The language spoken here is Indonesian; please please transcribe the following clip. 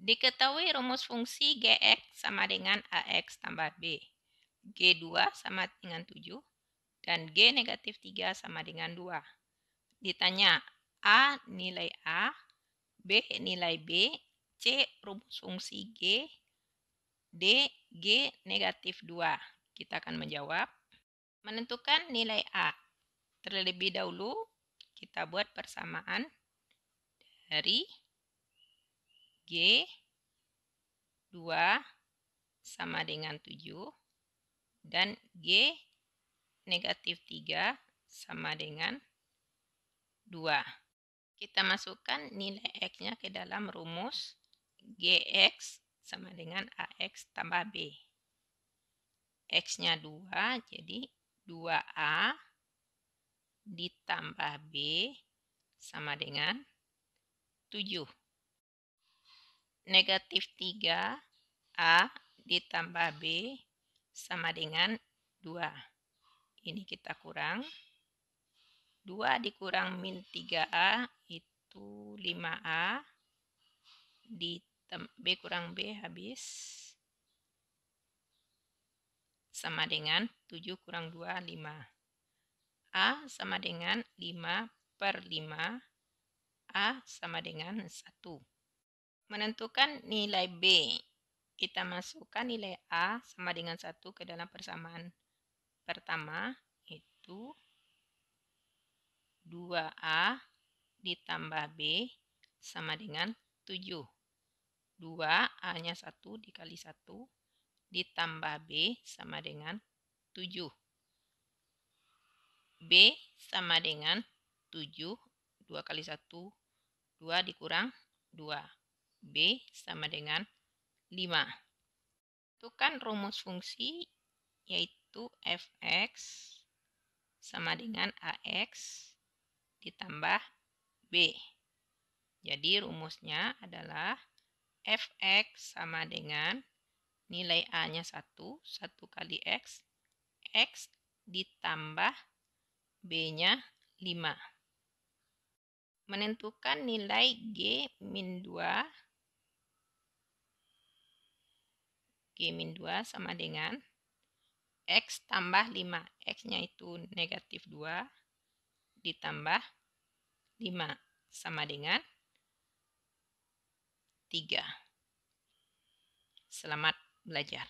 Diketahui rumus fungsi GX sama dengan AX tambah B. G2 sama dengan 7 dan G negatif 3 sama dengan 2. Ditanya A nilai A, B nilai B, C rumus fungsi G, D, G negatif 2. Kita akan menjawab. Menentukan nilai A. Terlebih dahulu kita buat persamaan dari G 2 sama dengan 7 dan G negatif 3 sama dengan 2. Kita masukkan nilai X-nya ke dalam rumus GX sama dengan AX tambah B. X-nya 2, jadi 2A ditambah B sama dengan 7. Negatif 3A ditambah B sama dengan 2. Ini kita kurang. 2 dikurang min 3A itu 5A ditambah B kurang B habis. Sama dengan 7 kurang 2, 5. A sama dengan 5 per 5. A sama dengan 1. Menentukan nilai B. Kita masukkan nilai A sama dengan 1 ke dalam persamaan pertama. Itu 2A ditambah B sama dengan 7. 2, A-nya 1 dikali 1 ditambah B sama dengan 7. B sama dengan 7, 2 kali 1, 2 dikurang 2. B sama dengan 5. Itu kan rumus fungsi yaitu fx sama dengan ax ditambah b. Jadi rumusnya adalah fx sama dengan nilai a-nya 1, 1 kali x, x ditambah b-nya 5. Menentukan nilai g min 2, g min 2 sama dengan x tambah 5, x-nya itu negatif 2 ditambah 5 sama dengan 3. Selamat belajar.